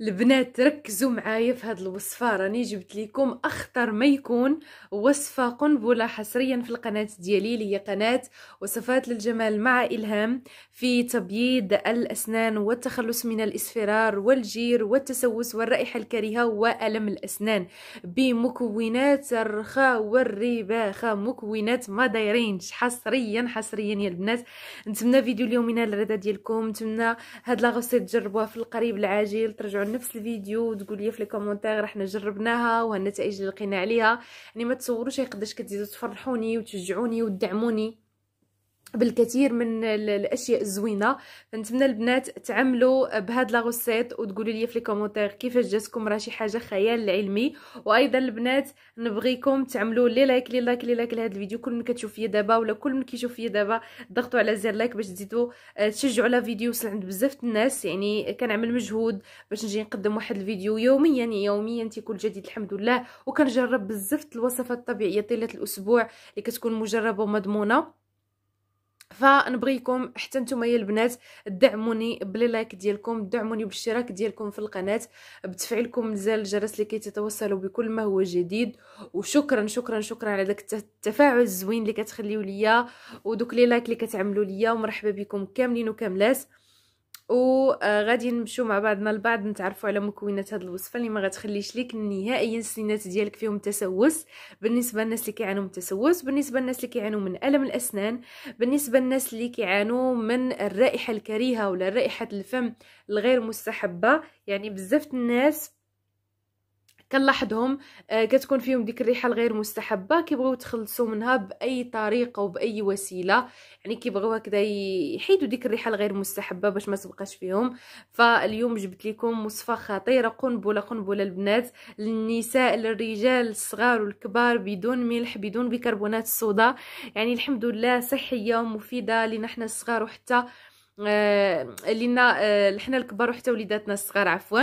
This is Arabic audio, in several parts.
البنات ركزوا معايا في هذه الوصفه راني جبت لكم اخطر ما يكون وصفه قنبله حصريا في القناه ديالي اللي هي قناه وصفات للجمال مع الهام في تبييض الاسنان والتخلص من الاصفرار والجير والتسوس والرائحه الكريهه والم الاسنان بمكونات الرخاء والرباخه مكونات ما دايرينش حصريا حصريا يا البنات نتمنى فيديو اليوم ينال الرضا ديالكم نتمنى هاد لاغوسيت تجربوها في القريب العاجل ترجعوا نفس الفيديو وتقول لي في لي كومونتير رحنا جربناها وهالنتائج اللي لقينا عليها يعني ما تصوروش قداش كتزيدوا تفرحوني وتشجعوني وتدعموني بالكثير من الاشياء الزوينه فنتمنى البنات تعملوا بهاد لا غوسيت وتقولوا لي في لي كومونتير كيفاش جاتكم راه شي حاجه خيال علمي وايضا البنات نبغيكم تعملوا لي لايك لي لايك لي لايك لهذا الفيديو كل من كتشوف فيا دابا ولا كل من كيشوف فيا دابا ضغطوا على زر لايك باش تزيدوا آه، تشجعوا على فيديو يوصل عند بزاف الناس يعني كنعمل مجهود باش نجي نقدم واحد الفيديو يوميا يوميا تيكون جديد الحمد لله وكنجرب بزاف الوصفات الطبيعيه طيله الاسبوع اللي كتكون مجربه ومضمونه فنبغيكم حتى نتوما يا البنات دعموني بلي لايك ديالكم دعموني بالاشتراك ديالكم في القناه بتفعيلكم زر الجرس لكي تتوصلوا بكل ما هو جديد وشكرا شكرا شكرا على داك التفاعل الزوين اللي كتخليو ليا ودوك لي لايك اللي كتعملوا ليا ومرحبا بكم كاملين وكاملات وغادي نمشيو مع بعضنا البعض نتعرفوا على مكونات هذه الوصفه اللي ما غتخليش ليك نهائيا السنات ديالك فيهم تسوس بالنسبه للناس اللي كيعانوا من التسوس بالنسبه للناس اللي كيعانوا من الم الاسنان بالنسبه للناس اللي كيعانوا من الرائحه الكريهه ولا رائحه الفم الغير مستحبه يعني بزاف الناس كنلاحظهم آه، كتكون فيهم ديك الريحه الغير مستحبه كيبغيو تخلصوا منها باي طريقه وباي وسيله يعني كيبغيو هكذا يحيدوا ديك الريحه الغير مستحبه باش ما تبقاش فيهم فاليوم جبت لكم وصفه خطيره قنبله قنبله البنات للنساء للرجال الصغار والكبار بدون ملح بدون بيكربونات الصودا يعني الحمد لله صحيه ومفيده لنا حنا الصغار وحتى آه، لينا آه، حنا الكبار وحتى وليداتنا الصغار عفوا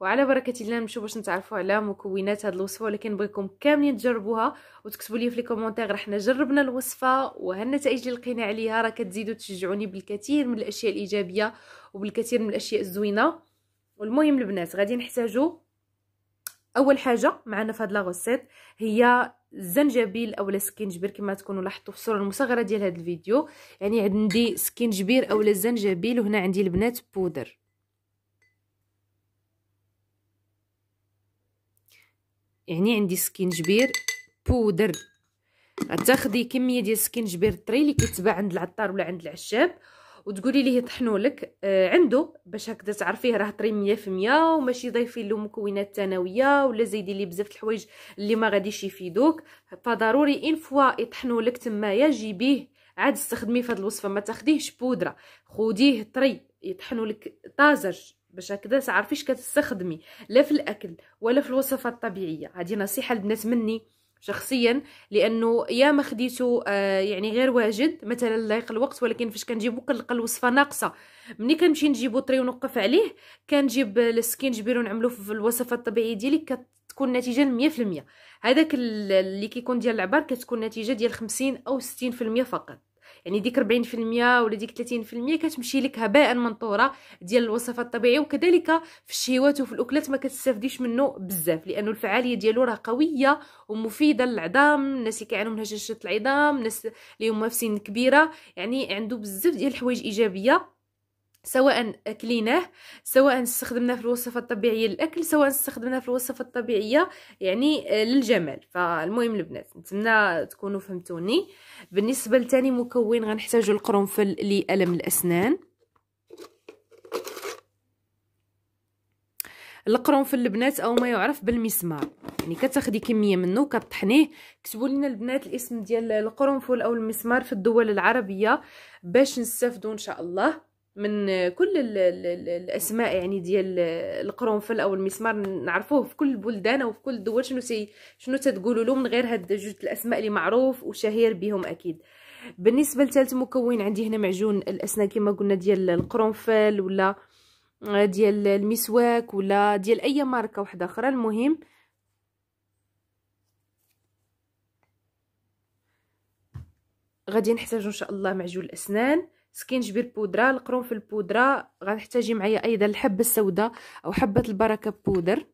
وعلى بركه الله نمشيو باش نتعرفوا على مكونات هذه الوصفه ولكن بغيكم كاملين تجربوها وتكتبوا لي في لي كومونتير راه حنا جربنا الوصفه وهالنتائج اللي لقينا عليها راه كتزيدوا تشجعوني بالكثير من الاشياء الايجابيه وبالكثير من الاشياء الزوينه والمهم البنات غادي نحتاجوا اول حاجه معنا في هاد لاغوسيت هي الزنجبيل اولا السكينجبير كما تكونوا لاحظتوا في الصوره المصغره ديال هذا الفيديو يعني عندي سكينجبير اولا الزنجبيل وهنا عندي البنات بودر يعني عندي سكينجبير بودر غتاخدي كميه ديال السكينجبير طري اللي كيتباع عند العطار ولا عند العشاب وتقولي ليه يطحنوا لك آه عنده باش هكذا تعرفيه راه طري مية مية وماشي ضايفين له مكونات ثانويه ولا زايدين ليه بزاف الحوايج اللي ما غاديش يفيدوك فضروري ان فوا يطحنوا لك تمايا جيبيه عاد استخدمي في هذه الوصفه ما تاخديهش بودره خديه طري يطحنوا لك طازج باش هكذا تعرفيش كتستخدمي لا في الاكل ولا في الوصفة الطبيعيه هذه نصيحه البنات مني شخصيا لانه يا ما خديته آه يعني غير واجد مثلا لايق الوقت ولكن فاش كنجيبو كنلقى الوصفه ناقصه ملي كنمشي نجيبو طري ونوقف عليه كنجيب السكينجبير ونعملو في الوصفه الطبيعيه ديالي كتكون النتيجه 100% هذاك اللي كيكون ديال العبار كتكون نتيجه ديال 50 او 60% فقط يعني ديك 40% ولا ديك 30% كتمشي لك هباء منطوره ديال الوصفات الطبيعيه وكذلك في الشهوات وفي الاكلات ما كتستافديش منه بزاف لانه الفعاليه ديالو راه قويه ومفيده للعظام الناس اللي كيعانوا من هشاشه العظام الناس اللي هما في سن كبيره يعني عنده بزاف ديال الحوايج ايجابيه سواء اكليناه سواء استخدمناه في الوصفه الطبيعيه للاكل سواء استخدمناه في الوصفه الطبيعيه يعني آه، للجمال فالمهم البنات نتمنى تكونوا فهمتوني بالنسبه لثاني مكون غنحتاجو القرنفل لالم الاسنان القرنفل البنات او ما يعرف بالمسمار يعني كتاخدي كميه منه وكطحنيه كتبوا لنا البنات الاسم ديال القرنفل او المسمار في الدول العربيه باش نستافدوا ان شاء الله من كل ال ال الاسماء يعني ديال القرنفل او المسمار نعرفوه في كل البلدان او في كل الدول شنو سي شنو تتقولوا له من غير هاد جوج الاسماء اللي معروف وشهير بهم اكيد بالنسبه لثالث مكون عندي هنا معجون الاسنان كما قلنا ديال القرنفل ولا آه، ديال المسواك ولا ديال اي ماركه واحده اخرى المهم غادي نحتاج ان شاء الله معجون الاسنان سكينجبير بودره القرنفل بودره غنحتاجي معايا ايضا الحبه السوداء او حبه البركه بودر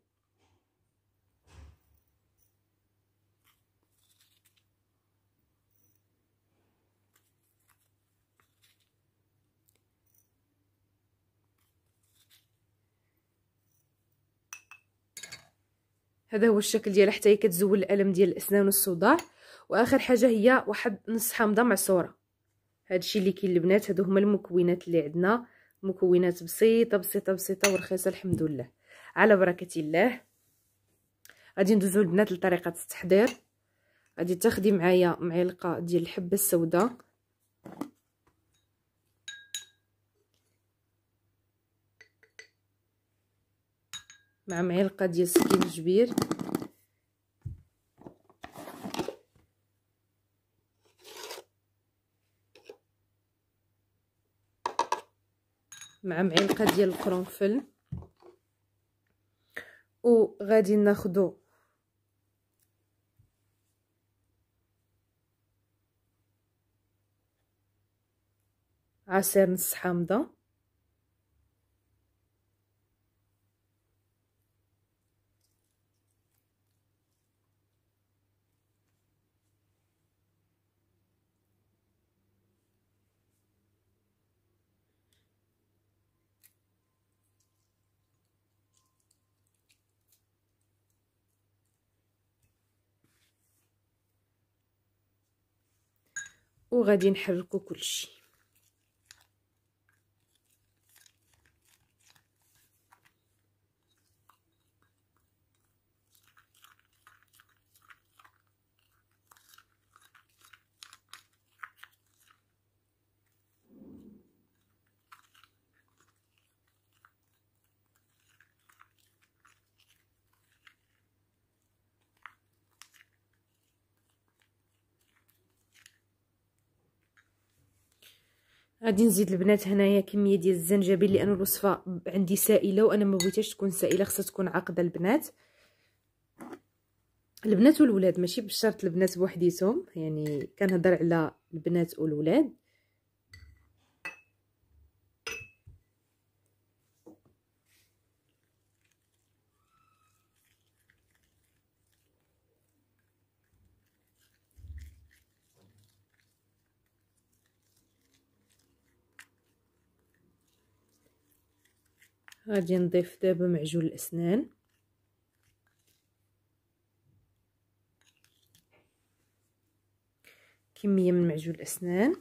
هذا هو الشكل ديالها حتى هي كتزول الالم ديال الاسنان والصداع واخر حاجه هي واحد نص حامضه معصوره هادشي اللي كاين البنات هادو هما المكونات اللي عندنا مكونات بسيطه بسيطه بسيطه ورخيصه الحمد لله على بركه الله غادي ندوزو البنات لطريقه التحضير غادي تاخدي معايا معلقه ديال الحبه السوداء مع معلقه ديال سكين الجبير مع معلقه ديال القرنفل وغادي ناخدو عصير نص حامضه وغادي نحركو كلشي غادي نزيد البنات هنايا كميه ديال الزنجبيل لان الوصفه عندي سائله وانا ما بغيتهاش تكون سائله خصها تكون عاقده البنات البنات والولاد ماشي بشرط البنات بوحديتهم يعني كنهضر على البنات والولاد غادي نضيف دابا معجون الاسنان كميه من معجون الاسنان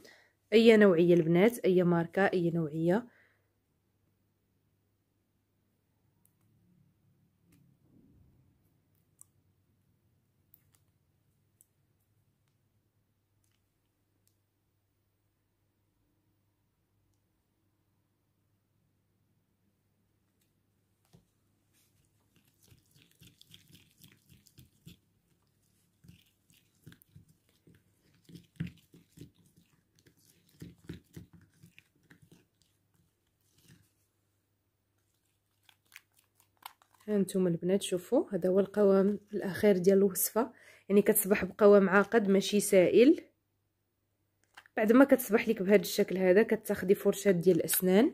اي نوعيه البنات اي ماركه اي نوعيه هانتوما البنات شوفوا هذا هو القوام الاخير ديال الوصفه يعني كتصبح بقوام عاقد ماشي سائل بعد ما كتصبح لك بهذا الشكل هذا كتاخدي فرشاه ديال الاسنان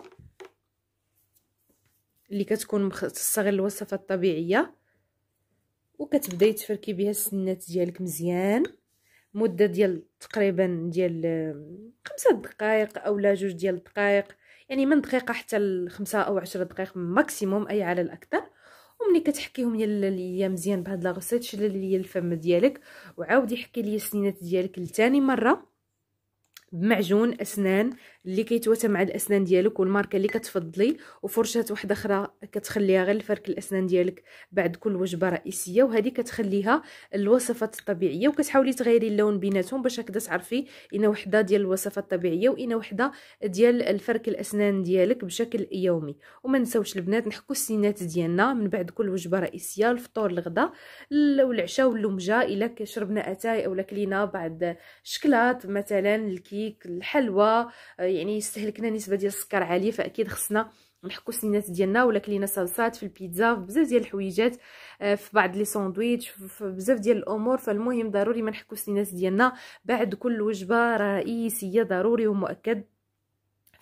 اللي كتكون غير الوصفه الطبيعيه وكتبداي تفركي بها السنات ديالك مزيان مده ديال تقريبا ديال خمسة دقائق اولا جوج ديال الدقائق يعني من دقيقه حتى لخمسة او عشرة دقائق ماكسيموم اي على الاكثر وملي كتحكيهم يا ليا مزيان بهاد لا غوسيت شلل ليا الفم ديالك وعاودي حكي ليا السنينات ديالك لتاني مره بمعجون اسنان اللي كيتواتى مع الاسنان ديالك والماركه اللي كتفضلي وفرشه واحده اخرى كتخليها غير لفرك الاسنان ديالك بعد كل وجبه رئيسيه وهذه كتخليها الوصفات الطبيعيه وكتحاولي تغيري اللون بيناتهم باش هكذا تعرفي ان وحده ديال الوصفات الطبيعيه وان وحده ديال الفرك الاسنان ديالك بشكل يومي وما نساوش البنات نحكو السينات ديالنا من بعد كل وجبه رئيسيه الفطور الغداء والعشاء واللمجه الا شربنا اتاي اولا كلينا بعض شكلات مثلا الكي ديك الحلوى آه، يعني يستهلكنا نسبه ديال السكر عاليه فاكيد خصنا نحكو السنينات ديالنا ولا كلينا صلصات في البيتزا في بزاف ديال الحويجات آه، في بعض لي ساندويتش في بزاف ديال الامور فالمهم ضروري ما نحكو السنينات ديالنا بعد كل وجبه رئيسيه ضروري ومؤكد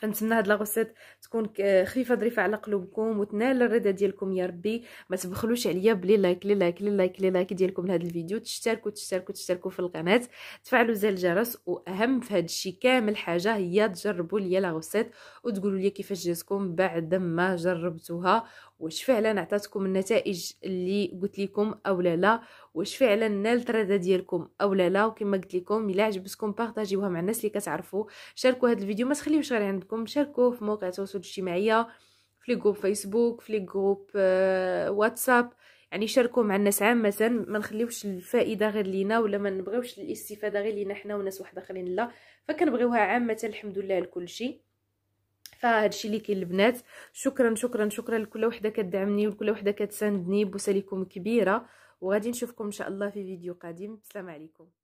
فنتمنى هاد لاغوسيط تكون خفيفه ظريفه على قلوبكم وتنال الرضا ديالكم يا ربي ما تبخلوش عليا بلي لايك لي لايك لي لايك لي لايك ديالكم لهذا الفيديو تشتركوا تشتركوا تشتركوا في القناه تفعلوا زر الجرس واهم في هاد الشيء كامل حاجه هي تجربوا ليا لاغوسيط وتقولوا لي كيفاش جاتكم بعد ما جربتوها واش فعلا عطاتكم النتائج اللي قلت لكم اولا لا واش فعلا نال تردا ديالكم اولا لا وكما قلت لكم الا عجبتكم بارطاجيوها مع الناس اللي كتعرفوا شاركوا هذا الفيديو ما تخليوش غير عندكم شاركوه في مواقع التواصل الاجتماعي في لي جروب فيسبوك في لي جروب آه واتساب يعني شاركوا مع الناس عامه ما نخليوش الفائده غير لينا ولا ما نبغيوش الاستفاده غير لينا حنا وناس واحد اخرين لا فكنبغيوها عامه الحمد لله لكل شيء فهاد الشيء اللي كاين البنات شكرا شكرا شكرا لكل وحده كدعمني ولكل وحده كتساندني بوسه ليكم كبيره وغادي نشوفكم ان شاء الله في فيديو قادم السلام عليكم